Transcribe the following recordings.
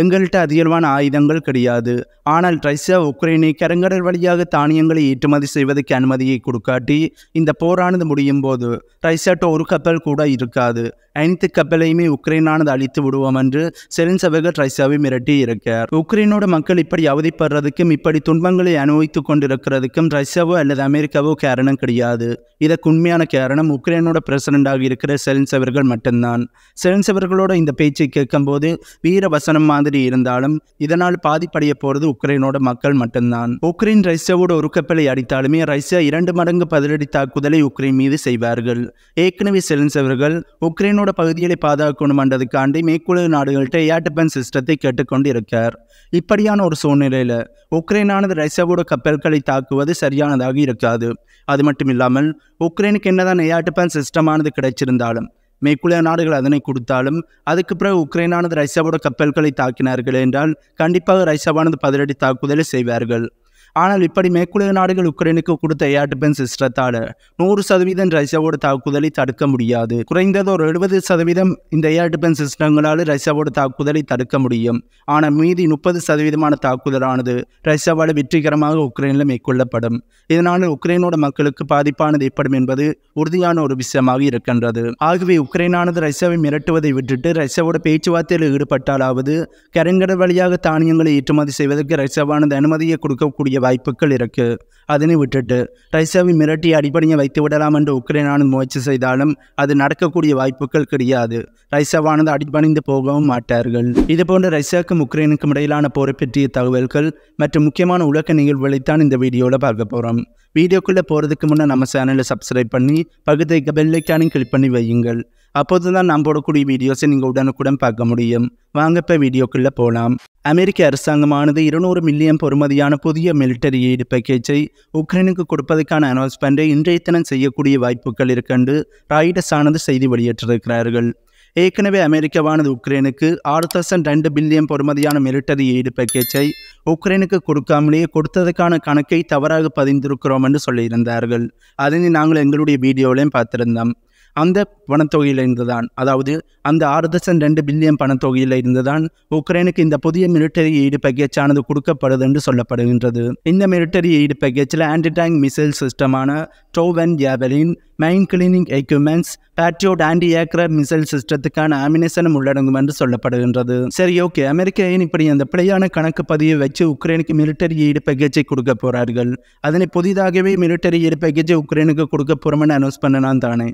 எங்கள்கிட்ட அதிகமான ஆயுதங்கள் கிடையாது ஆனால் ரஷ்யா உக்ரைனை கரங்கடல் வழியாக தானியங்களை ஏற்றுமதி செய்வதற்கு அனுமதியை கொடுக்காட்டி இந்த போரானது முடியும் போது ரஷ்யாட்ட ஒரு கப்பல் கூட இருக்காது அனைத்து கப்பலையுமே உக்ரைனானது அழித்து விடுவோம் என்று செலின்சபெகர் ரைசாவை மிரட்டி இருக்கார் உக்ரைனோட மக்கள் இப்படி அவதிப்படுறதுக்கும் இப்படி துன்பங்களை அனுபவித்துக் கொண்டிருக்கிறதுக்கும் ரஷ்யாவோ அல்லது அமெரிக்காவோ காரணம் கிடையாது இதற்கு உண்மையான காரணம் உக்ரைனோட பிரசிடண்டாக இருக்கிற செலின்சவர்கள் மட்டும்தான் செலின்சவர்களோட இந்த பேச்சை கேட்கும்போது வீர வசனம் மாதிரி இருந்தாலும் இதனால் பாதிப்படைய போறது உக்ரைனோட மக்கள் மட்டும்தான் உக்ரைன் ரஷ்யாவோட ஒரு கப்பலை அடித்தாலுமே ரஷ்யா இரண்டு மடங்கு பதிலடி தாக்குதலை உக்ரைன் மீது செய்வார்கள் ஏற்கனவே செலின்சவர்கள் உக்ரைனோட தன்னோட பகுதிகளை பாதுகாக்கணுமன்றதுக்காண்டி மேற்குழு நாடுகள்கிட்ட ஏர் டிஃபென்ஸ் சிஸ்டத்தை கேட்டுக்கொண்டு இருக்கார் இப்படியான ஒரு சூழ்நிலையில் உக்ரைனானது ரஷ்யாவோட கப்பல்களை தாக்குவது சரியானதாக இருக்காது அது மட்டும் இல்லாமல் உக்ரைனுக்கு என்னதான் ஏர் டிஃபென்ஸ் சிஸ்டமானது கிடைச்சிருந்தாலும் மேற்குள்ள நாடுகள் அதனை கொடுத்தாலும் அதுக்கு பிறகு உக்ரைனானது ரஷ்யாவோட கப்பல்களை தாக்கினார்கள் என்றால் கண்டிப்பாக ரஷ்யாவானது பதிலடி தாக்குதலை செய்வார்கள் ஆனால் இப்படி மேற்குலக நாடுகள் உக்ரைனுக்கு கொடுத்த ஏர் டிஃபென்ஸ் சிஸ்டத்தால் நூறு சதவீதம் ரஷ்யாவோட தாக்குதலை தடுக்க முடியாது குறைந்தது ஒரு எழுபது சதவீதம் இந்த ஏர் டிஃபென்ஸ் சிஸ்டங்களால் ரஷ்யாவோட தாக்குதலை தடுக்க முடியும் ஆனால் மீதி முப்பது சதவீதமான தாக்குதலானது ரஷ்யாவால் வெற்றிகரமாக உக்ரைனில் மேற்கொள்ளப்படும் இதனால் உக்ரைனோட மக்களுக்கு பாதிப்பானது ஏற்படும் என்பது உறுதியான ஒரு விஷயமாக இருக்கின்றது ஆகவே உக்ரைனானது ரஷ்யாவை மிரட்டுவதை விட்டுட்டு ரஷ்யாவோட பேச்சுவார்த்தையில் ஈடுபட்டாலாவது கருங்கடல் வழியாக தானியங்களை ஏற்றுமதி செய்வதற்கு ரஷ்யாவானது அனுமதியை கொடுக்கக்கூடிய வாய்ப்புகள் இருக்குது அதனை விட்டுட்டு ரஷ்யாவை மிரட்டி அடிப்படையை வைத்து விடலாம் என்று உக்ரைனானது முயற்சி செய்தாலும் அது நடக்கக்கூடிய வாய்ப்புகள் கிடையாது ரஷ்யாவானது அடிபணிந்து போகவும் மாட்டார்கள் இதுபோன்ற ரஷ்யாவுக்கும் உக்ரைனுக்கும் இடையிலான போரை பற்றிய தகவல்கள் மற்றும் முக்கியமான உலக நிகழ்வுகளைத்தான் இந்த வீடியோவில் பார்க்க போகிறோம் வீடியோக்குள்ளே போகிறதுக்கு முன்னே நம்ம சேனலை சப்ஸ்கிரைப் பண்ணி பகுதியை பெல்லைக்கானையும் கிளிக் பண்ணி வையுங்கள் அப்போது தான் நாம் போடக்கூடிய வீடியோஸை நீங்கள் உடனுக்குடன் பார்க்க முடியும் வாங்க இப்போ வீடியோக்குள்ளே போகலாம் அமெரிக்க அரசாங்கமானது இருநூறு மில்லியன் பொறுமதியான புதிய மிலிட்டரி எய்டு பேக்கேஜை உக்ரைனுக்கு கொடுப்பதற்கான அனௌன்ஸ்மெண்ட்டை இன்றைய தினம் செய்யக்கூடிய வாய்ப்புகள் இருக்கண்டு ராய்டஸ் ஆனது செய்தி வெளியிட்டிருக்கிறார்கள் ஏற்கனவே அமெரிக்காவானது உக்ரைனுக்கு ஆறு தௌசண்ட் ரெண்டு பில்லியன் பொறுமதியான மிலிட்டரி எய்டு பேக்கேஜை உக்ரைனுக்கு கொடுக்காமலேயே கொடுத்ததுக்கான கணக்கை தவறாக பதிந்திருக்கிறோம் என்று சொல்லியிருந்தார்கள் அதனை நாங்கள் எங்களுடைய வீடியோவிலையும் பார்த்திருந்தோம் அந்த பணத்தொகையில் இருந்துதான் அதாவது அந்த ஆறு தசம் ரெண்டு பில்லியன் பணத்தொகையில் தான் உக்ரைனுக்கு இந்த புதிய மிலிட்டரி எய்டு பேக்கேஜ் ஆனது கொடுக்கப்படுது என்று சொல்லப்படுகின்றது இந்த மிலிட்டரி எய்டு பேக்கேஜில் ஆன்டி டேங்க் மிசைல் சிஸ்டமான டோவன் Javelin mine cleaning equipments Patriot anti ஏக்ரப் மிசைல் சிஸ்டத்துக்கான ஆமினேஷனும் உள்ளடங்கும் என்று சொல்லப்படுகின்றது சரி ஓகே அமெரிக்கா ஏன் இப்படி அந்த பிழையான கணக்கு பதிவை வச்சு உக்ரைனுக்கு மிலிட்டரி எய்டு பேக்கேஜை கொடுக்க போகிறார்கள் அதனை புதிதாகவே மிலிட்டரி எய்டு பேக்கேஜை உக்ரைனுக்கு கொடுக்க போகிறோம்னு அனௌன்ஸ் பண்ணனான் தானே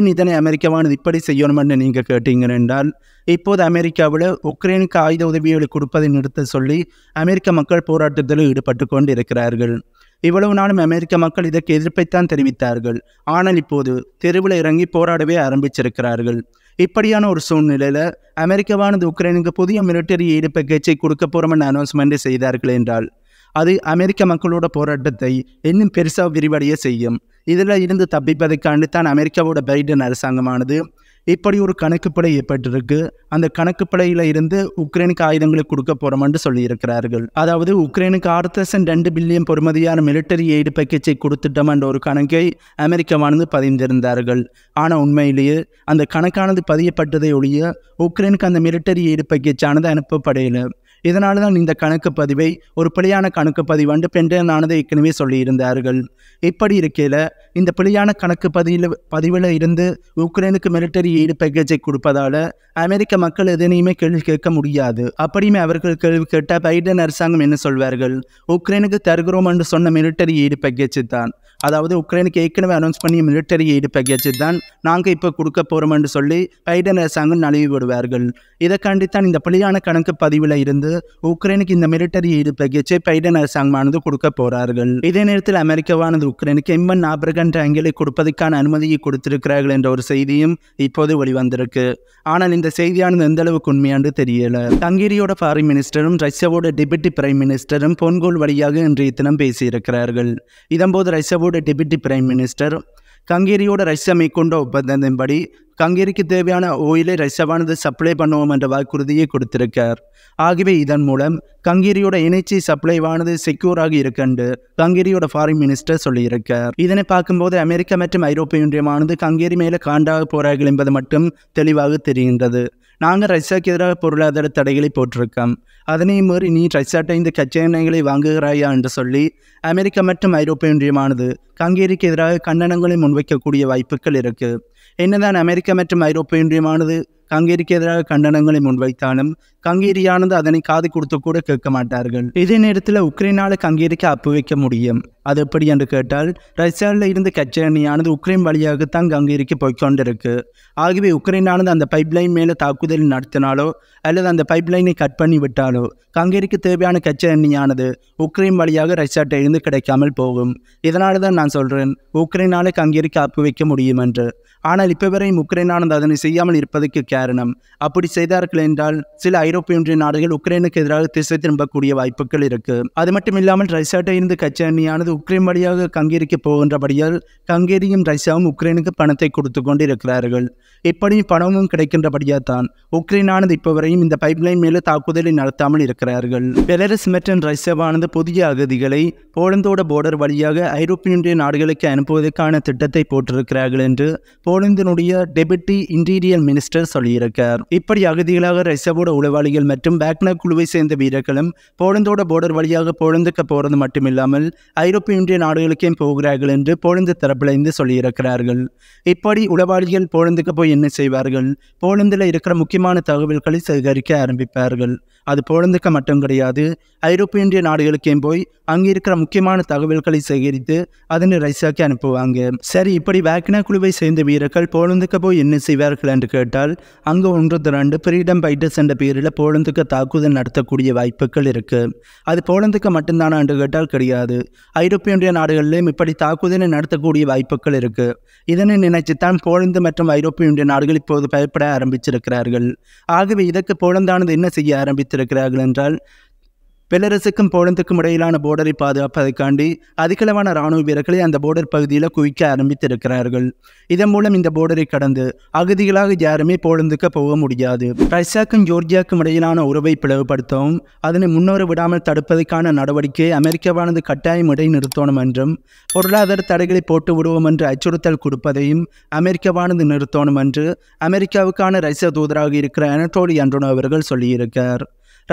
ஏன் இதனை அமெரிக்காவானது இப்படி செய்யணும்னு நீங்கள் கேட்டீங்க என்றால் இப்போது அமெரிக்காவில் உக்ரைனுக்கு ஆயுத உதவிகளை கொடுப்பதை நிறுத்த சொல்லி அமெரிக்க மக்கள் போராட்டத்தில் ஈடுபட்டு கொண்டு இருக்கிறார்கள் இவ்வளவு நாளும் அமெரிக்க மக்கள் இதற்கு எதிர்ப்பைத்தான் தெரிவித்தார்கள் ஆனால் இப்போது தெருவில் இறங்கி போராடவே ஆரம்பிச்சிருக்கிறார்கள் இப்படியான ஒரு சூழ்நிலையில் அமெரிக்காவானது உக்ரைனுக்கு புதிய மிலிட்டரி ஈடு பேக்கேஜை கொடுக்க என்று அனௌன்ஸ்மெண்ட் செய்தார்கள் என்றால் அது அமெரிக்க மக்களோட போராட்டத்தை இன்னும் பெருசாக விரிவடைய செய்யும் இதில் இருந்து தப்பிப்பதற்காண்டு தான் அமெரிக்காவோட பைடன் அரசாங்கமானது இப்படி ஒரு கணக்குப்படை ஏற்பட்டிருக்கு அந்த கணக்குப்படையில் இருந்து உக்ரைனுக்கு ஆயுதங்களை கொடுக்க போகிறோம் என்று சொல்லியிருக்கிறார்கள் அதாவது உக்ரைனுக்கு ஆறு ரெண்டு பில்லியன் பொறுமதியான மிலிட்டரி எய்டு பேக்கேஜை கொடுத்துட்டோம் என்ற ஒரு கணக்கை அமெரிக்காவானது பதிந்திருந்தார்கள் ஆனால் உண்மையிலேயே அந்த கணக்கானது பதியப்பட்டதை ஒழிய உக்ரைனுக்கு அந்த மிலிட்டரி எய்டு பேக்கேஜானது அனுப்பப்படையில் இதனால தான் இந்த கணக்கு பதிவை ஒரு பிழையான கணக்கு பதிவு பதிவாண்டு பெண்டனானதை ஏற்கனவே சொல்லியிருந்தார்கள் இப்படி இருக்கையில் இந்த பிழையான கணக்கு பதிவில் பதிவில் இருந்து உக்ரைனுக்கு மிலிட்டரி ஈடு பேக்கேஜை கொடுப்பதால் அமெரிக்க மக்கள் எதனையுமே கேள்வி கேட்க முடியாது அப்படியுமே அவர்கள் கேள்வி கேட்டால் பைடன் அரசாங்கம் என்ன சொல்வார்கள் உக்ரைனுக்கு தருகிறோம் என்று சொன்ன மிலிட்டரி ஈடு பேக்கேஜ் தான் அதாவது உக்ரைனுக்கு ஏற்கனவே அனௌன்ஸ் பண்ணிய மிலிட்டரி ஈடு பேக்கேஜ் தான் நாங்கள் இப்போ கொடுக்க போகிறோம் என்று சொல்லி பைடன் அரசாங்கம் நழுவி விடுவார்கள் இதை தான் இந்த பிழையான கணக்கு பதிவில் இருந்து உக்ரைனுக்கு இந்த மிலிட்டரி ஈடு பகிர்ச்சி பைடன் அரசாங்கமானது கொடுக்க போறார்கள் இதே நேரத்தில் அமெரிக்காவானது உக்ரைனுக்கு எம்என் ஆபிரகன் டேங்கிலை கொடுப்பதற்கான அனுமதியை கொடுத்திருக்கிறார்கள் என்ற ஒரு செய்தியும் இப்போது வெளிவந்திருக்கு ஆனால் இந்த செய்தியானது எந்த அளவுக்கு உண்மையாண்டு தெரியல ஹங்கேரியோட ஃபாரின் மினிஸ்டரும் ரஷ்யாவோட டெபுட்டி பிரைம் மினிஸ்டரும் பொன்கோல் வழியாக இன்றைய தினம் பேசியிருக்கிறார்கள் இதன்போது ரஷ்யாவோட டெபுட்டி பிரைம் மினிஸ்டர் ஹங்கேரியோட ரஷ்யா மேற்கொண்ட ஒப்பந்தத்தின்படி கங்கிரிக்கு தேவையான ஓயிலை ரசவானது சப்ளை பண்ணுவோம் என்ற வாக்குறுதியை கொடுத்திருக்கார் ஆகவே இதன் மூலம் கங்கேரியோட இணைச்சி சப்ளைவானது செக்யூராக இருக்கண்டு கங்கேரியோட ஃபாரின் மினிஸ்டர் சொல்லியிருக்கார் இதனை பார்க்கும்போது அமெரிக்கா மற்றும் ஐரோப்பிய ஒன்றியமானது கங்கேரி மேலே காண்டாக போறார்கள் என்பது மட்டும் தெளிவாக தெரிகின்றது நாங்கள் ரஷ்யாவுக்கு எதிராக பொருளாதார தடைகளை போட்டிருக்கோம் அதனை மீறி நீ ரஷ்யாட்ட இந்த எண்ணெய்களை வாங்குகிறாயா என்று சொல்லி அமெரிக்கா மற்றும் ஐரோப்பிய ஒன்றியமானது கங்கேரிக்கு எதிராக கண்டனங்களை முன்வைக்கக்கூடிய வாய்ப்புகள் இருக்குது என்னதான் அமெரிக்கா மற்றும் ஐரோப்பிய ஒன்றியமானது கங்கேரிக்கு எதிராக கண்டனங்களை முன்வைத்தாலும் கங்கேரியானது அதனை காது கொடுத்து கூட கேட்க மாட்டார்கள் இதே நேரத்தில் உக்ரைனால கங்கேரிக்கு அப்பு வைக்க முடியும் அது எப்படி என்று கேட்டால் ரஷ்யாவில் இருந்து கச்சேரணியானது உக்ரைன் வழியாகத்தான் கங்கேரிக்கு போய்கொண்டிருக்கு ஆகவே உக்ரைனானது அந்த பைப்லைன் மேலே தாக்குதல் நடத்தினாலோ அல்லது அந்த பைப்லைனை கட் பண்ணி விட்டாலோ கங்கேரிக்கு தேவையான கச்சேரணியானது உக்ரைன் வழியாக ரஷ்யாட்டை இருந்து கிடைக்காமல் போகும் இதனால தான் நான் சொல்கிறேன் உக்ரைனால கங்கேரிக்கு அப்பு வைக்க முடியும் என்று ஆனால் இப்போ வரையும் உக்ரைனானது அதனை செய்யாமல் இருப்பதற்கு காரணம் அப்படி செய்தார்கள் என்றால் சில ஐரோப்பிய ஒன்றிய நாடுகள் உக்ரைனுக்கு எதிராக திசை திரும்பக்கூடிய வாய்ப்புகள் இருக்கு அது மட்டும் இல்லாமல் ரஷ்யாட்டை இருந்து கச்சா அணியானது உக்ரைன் வழியாக கங்கேரிக்க போகின்றபடியால் கங்கேரியும் ரஷ்யாவும் உக்ரைனுக்கு பணத்தை கொடுத்து கொண்டு இருக்கிறார்கள் இப்படியும் பணமும் கிடைக்கின்றபடியா தான் உக்ரைனானது இப்போ வரையும் இந்த பைப்லைன் மேலே தாக்குதலை நடத்தாமல் இருக்கிறார்கள் பெலரஸ் மற்றும் ரஷ்யாவானது புதிய அகதிகளை போலந்தோட போர்டர் வழியாக ஐரோப்பிய ஒன்றிய நாடுகளுக்கு அனுப்புவதற்கான திட்டத்தை போட்டிருக்கிறார்கள் என்று போலந்தினுடைய டெபுட்டி இன்டீரியர் மினிஸ்டர் சொல்லி கூறியிருக்கார் இப்படி அகதிகளாக ரஷ்யாவோட உளவாளிகள் மற்றும் வேக்னா குழுவை சேர்ந்த வீரர்களும் போலந்தோட போர்டர் வழியாக போலந்துக்கு போறது மட்டுமில்லாமல் ஐரோப்பிய ஒன்றிய நாடுகளுக்கே போகிறார்கள் என்று போலந்து தரப்பிலிருந்து சொல்லியிருக்கிறார்கள் இப்படி உளவாளிகள் போலந்துக்கு போய் என்ன செய்வார்கள் போலந்தில் இருக்கிற முக்கியமான தகவல்களை சேகரிக்க ஆரம்பிப்பார்கள் அது போலந்துக்கு மட்டும் கிடையாது ஐரோப்பிய இந்திய நாடுகளுக்கே போய் அங்கே இருக்கிற முக்கியமான தகவல்களை சேகரித்து அதனை ரஷ்யாக்கு அனுப்புவாங்க சரி இப்படி வேக்னா குழுவை சேர்ந்த வீரர்கள் போலந்துக்கு போய் என்ன செய்வார்கள் என்று கேட்டால் அங்கு ஒன்று திரண்டு ஃப்ரீடம் பைட்டர்ஸ் என்ற பேரில் போலந்துக்கு தாக்குதல் நடத்தக்கூடிய வாய்ப்புகள் இருக்குது அது போலந்துக்கு மட்டும்தானா என்று கேட்டால் கிடையாது ஐரோப்பிய ஒன்றிய நாடுகளிலும் இப்படி தாக்குதலை நடத்தக்கூடிய வாய்ப்புகள் இருக்குது இதனை நினைச்சுத்தான் போலந்து மற்றும் ஐரோப்பிய ஒன்றிய நாடுகள் இப்போது பயப்பட ஆரம்பிச்சிருக்கிறார்கள் ஆகவே இதற்கு போலந்தானது என்ன செய்ய ஆரம்பித்திருக்கிறார்கள் என்றால் பெலரசுக்கும் போலந்துக்கும் இடையிலான போர்டரை பாதுகாப்பதற்காண்டி அதிகளவான இராணுவ வீரர்களை அந்த போர்டர் பகுதியில் குவிக்க ஆரம்பித்திருக்கிறார்கள் இதன் மூலம் இந்த போர்டரை கடந்து அகதிகளாக யாருமே போலந்துக்கு போக முடியாது ரஷ்யாக்கும் ஜோர்ஜியாக்கும் இடையிலான உறவை பிளவுபடுத்தவும் அதனை முன்னோர் விடாமல் தடுப்பதற்கான நடவடிக்கையை அமெரிக்காவானது கட்டாயம் இடை நிறுத்தணும் என்றும் பொருளாதார தடைகளை போட்டு விடுவோம் என்று அச்சுறுத்தல் கொடுப்பதையும் அமெரிக்காவானது நிறுத்தணும் என்று அமெரிக்காவுக்கான ரஷ்ய தூதராக இருக்கிற அனட்டோலி அன்றோனோ அவர்கள் சொல்லியிருக்கார்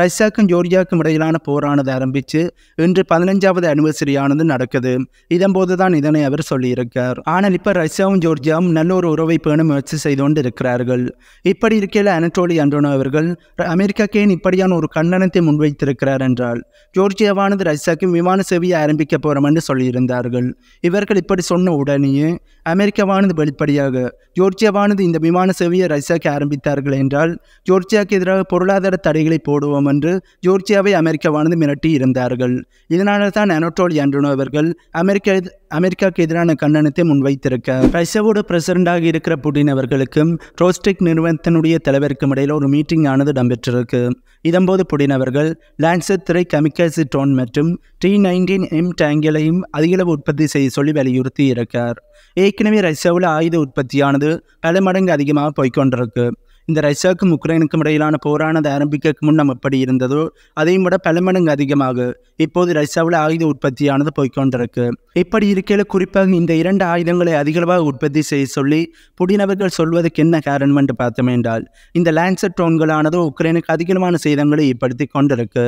ரஷ்யாக்கும் ஜோர்ஜியாவுக்கும் இடையிலான போரானது ஆரம்பித்து இன்று பதினஞ்சாவது அனிவர்சரியானது நடக்குது இதன்போது தான் இதனை அவர் சொல்லியிருக்கார் ஆனால் இப்போ ரஷ்யாவும் ஜோர்ஜியாவும் நல்ல ஒரு உறவை பேண முயற்சி செய்து கொண்டு இருக்கிறார்கள் இப்படி இருக்கையில் அனட்டோலி அண்டோனோ அவர்கள் அமெரிக்காக்கே இப்படியான ஒரு கண்டனத்தை முன்வைத்திருக்கிறார் என்றால் ஜோர்ஜியாவானது ரஷ்யாவுக்கும் விமான சேவையை ஆரம்பிக்க போகிறோம் என்று சொல்லியிருந்தார்கள் இவர்கள் இப்படி சொன்ன உடனேயே அமெரிக்காவானது வெளிப்படையாக ஜோர்ஜியாவானது இந்த விமான சேவையை ரஷ்யாவுக்கு ஆரம்பித்தார்கள் என்றால் ஜோர்ஜியாவுக்கு எதிராக பொருளாதார தடைகளை போடுவோம் வேண்டும் என்று ஜோர்ஜியாவை அமெரிக்க வானது மிரட்டி இருந்தார்கள் இதனால தான் அனோட்டோல் அண்டனோ அவர்கள் அமெரிக்க அமெரிக்காவுக்கு எதிரான கண்டனத்தை முன்வைத்திருக்க ரஷ்யாவோட பிரசிடண்டாக இருக்கிற புட்டின் அவர்களுக்கும் ரோஸ்டிக் நிறுவனத்தினுடைய தலைவருக்கும் இடையில் ஒரு மீட்டிங் ஆனது இடம்பெற்றிருக்கு இதன்போது புடின் அவர்கள் லான்சர் திரை கமிக்காசி டோன் மற்றும் டி நைன்டீன் எம் டேங்களையும் அதிகளவு உற்பத்தி செய்ய சொல்லி வலியுறுத்தி இருக்கார் ஏற்கனவே ரஷ்யாவில் ஆயுத உற்பத்தியானது பல மடங்கு அதிகமாக போய்கொண்டிருக்கு இந்த ரஷ்யாவுக்கும் உக்ரைனுக்கும் இடையிலான போரானது ஆரம்பிக்க முன்னம் எப்படி இருந்ததோ அதையும் விட பல மடங்கு அதிகமாக இப்போது ரஷ்யாவில் ஆயுத உற்பத்தியானது போய்கொண்டிருக்கு இப்படி இருக்கையில் குறிப்பாக இந்த இரண்டு ஆயுதங்களை அதிகளவாக உற்பத்தி செய்ய சொல்லி புடினவர்கள் சொல்வதற்கு என்ன காரணம் என்று பார்த்தோம் என்றால் இந்த லேண்ட்செட் ட்ரோன்களானதோ உக்ரைனுக்கு அதிகமான சேதங்களை ஏற்படுத்தி கொண்டிருக்கு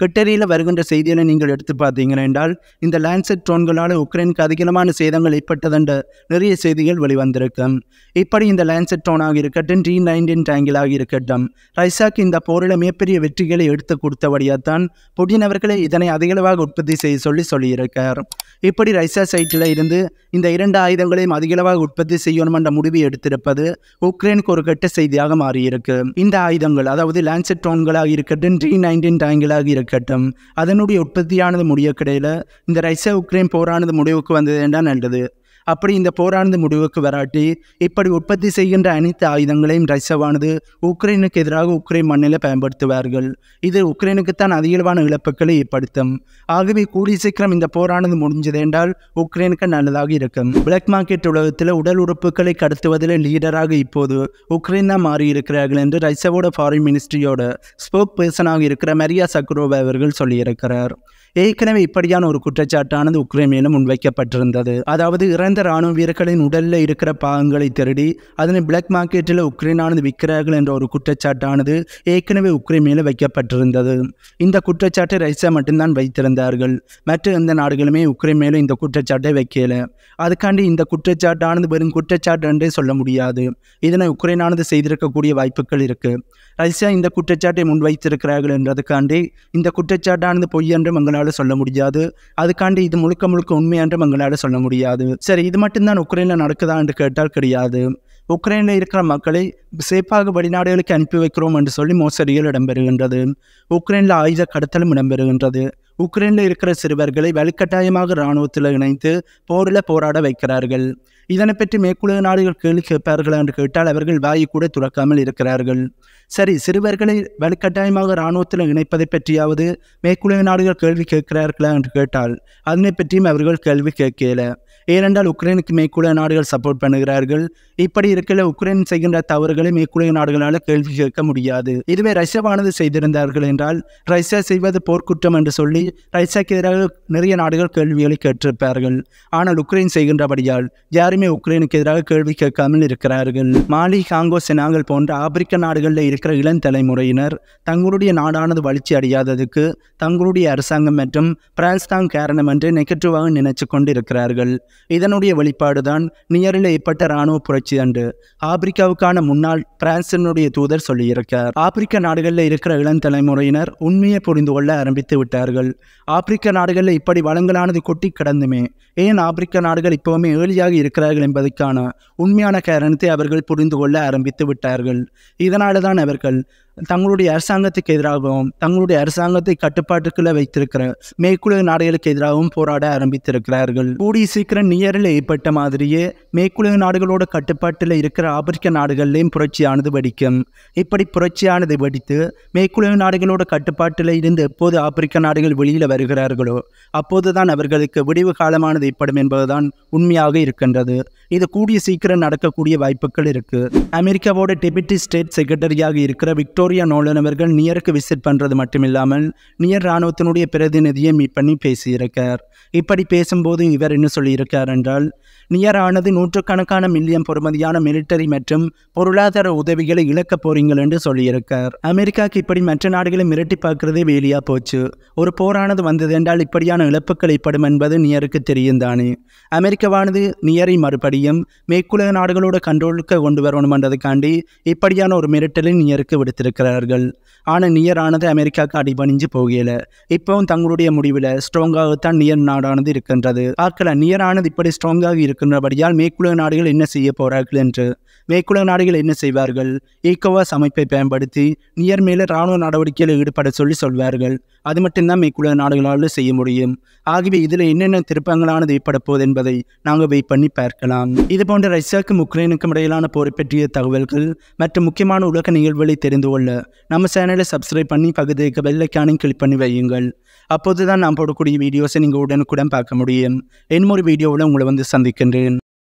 கிட்டரியில் வருகின்ற செய்திகளை நீங்கள் எடுத்து பார்த்தீங்கன்னா என்றால் இந்த லேண்ட்செட் ட்ரோன்களால் உக்ரைனுக்கு அதிகமான சேதங்கள் ஏற்பட்டதென்ற நிறைய செய்திகள் வெளிவந்திருக்கும் இப்படி இந்த லேண்ட்செட் ட்ரோனாக இருக்கட்டும் டி நைன்டீன் டேங்கிலாக இருக்கட்டும் ரைசாக் இந்த போரில் மிகப்பெரிய வெற்றிகளை எடுத்து கொடுத்தபடியாக தான் புடின் அவர்களை இதனை அதிகளவாக உற்பத்தி செய்ய சொல்லி சொல்லியிருக்கார் இப்படி ரைசா சைட்டில் இருந்து இந்த இரண்டு ஆயுதங்களையும் அதிகளவாக உற்பத்தி செய்யணும் என்ற முடிவை எடுத்திருப்பது உக்ரைனுக்கு ஒரு கெட்ட செய்தியாக மாறியிருக்கு இந்த ஆயுதங்கள் அதாவது லான்செட்ரோன்களாக ட்ரோன்களாக இருக்கட்டும் டி நைன்டீன் டேங்கிலாக இருக்கட்டும் அதனுடைய உற்பத்தியானது முடிய இந்த ரைசா உக்ரைன் போரானது முடிவுக்கு வந்தது என்றால் நல்லது அப்படி இந்த போரானது முடிவுக்கு வராட்டி இப்படி உற்பத்தி செய்கின்ற அனைத்து ஆயுதங்களையும் ரஷ்யாவானது உக்ரைனுக்கு எதிராக உக்ரைன் மண்ணில் பயன்படுத்துவார்கள் இது உக்ரைனுக்குத்தான் அதிகளவான இழப்புகளை ஏற்படுத்தும் ஆகவே கூடி சீக்கிரம் இந்த போரானது முடிஞ்சது என்றால் உக்ரைனுக்கு நல்லதாக இருக்கும் பிளாக் மார்க்கெட் உலகத்தில் உடல் உறுப்புகளை கடத்துவதில் லீடராக இப்போது உக்ரைன் தான் மாறியிருக்கிறார்கள் என்று ரஷ்யாவோட ஃபாரின் மினிஸ்ட்ரியோட ஸ்போக் பர்சனாக இருக்கிற மரியா சக்ரோவா அவர்கள் சொல்லியிருக்கிறார் ஏற்கனவே இப்படியான ஒரு குற்றச்சாட்டானது உக்ரைன் மேலும் முன்வைக்கப்பட்டிருந்தது அதாவது இறந்த இந்த ராணுவ வீரர்களின் உடலில் இருக்கிற பாகங்களை திருடி அதனை பிளாக் மார்க்கெட்டில் உக்ரைனானது விற்கிறார்கள் என்ற ஒரு குற்றச்சாட்டானது ஏற்கனவே உக்ரைன் மேலே வைக்கப்பட்டிருந்தது இந்த குற்றச்சாட்டை ரஷ்யா மட்டும்தான் வைத்திருந்தார்கள் மற்ற எந்த நாடுகளுமே உக்ரைன் மேலே இந்த குற்றச்சாட்டை வைக்கல அதுக்காண்டி இந்த குற்றச்சாட்டானது வெறும் குற்றச்சாட்டு என்றே சொல்ல முடியாது இதனை உக்ரைனானது செய்திருக்கக்கூடிய வாய்ப்புகள் இருக்கு ரஷ்யா இந்த குற்றச்சாட்டை முன்வைத்திருக்கிறார்கள் என்றதுக்காண்டி இந்த குற்றச்சாட்டானது பொய் என்றும் எங்களால் சொல்ல முடியாது அதுக்காண்டி இது முழுக்க முழுக்க உண்மை என்றும் எங்களால் சொல்ல முடியாது சரி இது மட்டும்தான் உக்ரைனில் நடக்குதா என்று கேட்டால் கிடையாது உக்ரைனில் இருக்கிற மக்களை சேஃபாக வெளிநாடுகளுக்கு அனுப்பி வைக்கிறோம் என்று சொல்லி மோசடிகள் இடம்பெறுகின்றது உக்ரைனில் ஆயுத கடத்தலும் இடம்பெறுகின்றது உக்ரைனில் இருக்கிற சிறுவர்களை வலுக்கட்டாயமாக இராணுவத்தில் இணைத்து போரில் போராட வைக்கிறார்கள் இதனை பற்றி மேற்குலக நாடுகள் கேள்வி கேட்பார்கள் என்று கேட்டால் அவர்கள் வாயு கூட துறக்காமல் இருக்கிறார்கள் சரி சிறுவர்களை வலுக்கட்டாயமாக இராணுவத்தில் இணைப்பதை பற்றியாவது மேற்குலக நாடுகள் கேள்வி கேட்கிறார்களா என்று கேட்டால் அதனை பற்றியும் அவர்கள் கேள்வி கேட்கல ஏனென்றால் உக்ரைனுக்கு மேற்குள்ள நாடுகள் சப்போர்ட் பண்ணுகிறார்கள் இப்படி இருக்கல உக்ரைன் செய்கின்ற தவறுகளை மேற்குள்ள நாடுகளால் கேள்வி கேட்க முடியாது இதுவே ரஷ்யாவானது செய்திருந்தார்கள் என்றால் ரஷ்யா செய்வது போர்க்குற்றம் என்று சொல்லி ரஷ்யாக்கு எதிராக நிறைய நாடுகள் கேள்விகளை கேட்டிருப்பார்கள் ஆனால் உக்ரைன் செய்கின்றபடியால் யாருமே உக்ரைனுக்கு எதிராக கேள்வி கேட்காமல் இருக்கிறார்கள் மாலி காங்கோ செனாங்கள் போன்ற ஆப்பிரிக்க நாடுகளில் இருக்கிற இளம் தலைமுறையினர் தங்களுடைய நாடானது வளர்ச்சி அடையாததுக்கு தங்களுடைய அரசாங்கம் மற்றும் பிரான்ஸ் தான் காரணம் என்று நெகட்டிவாக நினைச்சு கொண்டிருக்கிறார்கள் இதனுடைய வெளிப்பாடுதான் நியரில் ஏற்பட்ட இராணுவ புரட்சி அன்று ஆப்பிரிக்காவுக்கான முன்னாள் பிரான்சினுடைய தூதர் சொல்லியிருக்கார் ஆப்பிரிக்க நாடுகளில் இருக்கிற இளம் தலைமுறையினர் உண்மையை புரிந்து கொள்ள ஆரம்பித்து விட்டார்கள் ஆப்பிரிக்க நாடுகளில் இப்படி வளங்களானது கொட்டி கிடந்துமே ஏன் ஆப்பிரிக்க நாடுகள் இப்பவுமே ஏழியாக இருக்கிறார்கள் என்பதற்கான உண்மையான காரணத்தை அவர்கள் புரிந்து கொள்ள ஆரம்பித்து விட்டார்கள் இதனால தான் அவர்கள் தங்களுடைய அரசாங்கத்துக்கு எதிராகவும் தங்களுடைய அரசாங்கத்தை கட்டுப்பாட்டுக்குள்ள வைத்திருக்கிற மேற்குலக நாடுகளுக்கு எதிராகவும் போராட ஆரம்பித்திருக்கிறார்கள் கூடிய சீக்கிரம் நியரில் ஏற்பட்ட மாதிரியே மேற்குலக நாடுகளோட கட்டுப்பாட்டில் இருக்கிற ஆப்பிரிக்க நாடுகள்லையும் புரட்சியானது வெடிக்கும் இப்படி புரட்சியானது வெடித்து மேற்குலக நாடுகளோட கட்டுப்பாட்டில் இருந்து எப்போது ஆப்பிரிக்க நாடுகள் வெளியில் வருகிறார்களோ அப்போதுதான் அவர்களுக்கு விடிவு காலமானது ஏற்படும் என்பதுதான் உண்மையாக இருக்கின்றது இது கூடிய சீக்கிரம் நடக்கக்கூடிய வாய்ப்புகள் இருக்கு அமெரிக்காவோட டெபிட்டி ஸ்டேட் செக்ரட்டரியாக இருக்கிற விக்டோரியா நோலன் அவர்கள் நியருக்கு விசிட் பண்றது மட்டுமில்லாமல் நியர் இராணுவத்தினுடைய பிரதிநிதியை மீட் பண்ணி பேசியிருக்கார் இப்படி பேசும்போது இவர் என்ன சொல்லியிருக்கார் என்றால் நியரானது நூற்றுக்கணக்கான மில்லியன் பொறுமதியான மிலிட்டரி மற்றும் பொருளாதார உதவிகளை இழக்கப் போறீங்கள் என்று சொல்லியிருக்கார் அமெரிக்காவுக்கு இப்படி மற்ற நாடுகளை மிரட்டி பார்க்கிறதே வேலியா போச்சு ஒரு போரானது வந்தது என்றால் இப்படியான கடுமையான இழப்புகள் ஏற்படும் என்பது நியருக்கு தெரியும்தானே அமெரிக்காவானது நியரை மறுபடியும் மேற்குலக நாடுகளோட கண்ட்ரோலுக்கு கொண்டு வரணும் என்றதுக்காண்டி இப்படியான ஒரு மிரட்டலை நியருக்கு விடுத்திருக்கிறார்கள் ஆனால் நியரானது அமெரிக்காவுக்கு அடிபணிஞ்சு போகல இப்போவும் தங்களுடைய முடிவில் ஸ்ட்ராங்காகத்தான் நியர் நாடானது இருக்கின்றது பார்க்கலாம் நியரானது இப்படி ஸ்ட்ராங்காக இருக்கின்றபடியால் மேற்குலக நாடுகள் என்ன செய்ய போகிறார்கள் என்று மேற்குலக நாடுகள் என்ன செய்வார்கள் ஈகோவாஸ் அமைப்பை பயன்படுத்தி நியர் மேலே இராணுவ நடவடிக்கையில் ஈடுபட சொல்லி சொல்வார்கள் அது மட்டும்தான் மேற்குலக நாடுகளால் செய்ய முடியும் முடியும் ஆகவே இதில் என்னென்ன திருப்பங்களானது ஏற்பட என்பதை நாங்கள் வெயிட் பண்ணி பார்க்கலாம் இது போன்ற ரஷ்யாவுக்கும் உக்ரைனுக்கும் இடையிலான போரை பற்றிய தகவல்கள் மற்றும் முக்கியமான உலக நிகழ்வுகளை தெரிந்து கொள்ள நம்ம சேனலை சப்ஸ்கிரைப் பண்ணி பகுதிக்கு வெள்ளைக்கான கிளிக் பண்ணி வையுங்கள் அப்போது தான் நான் போடக்கூடிய வீடியோஸை நீங்கள் உடனுக்குடன் பார்க்க முடியும் என்னொரு வீடியோவில் உங்களை வந்து சந்திக்கின்றேன்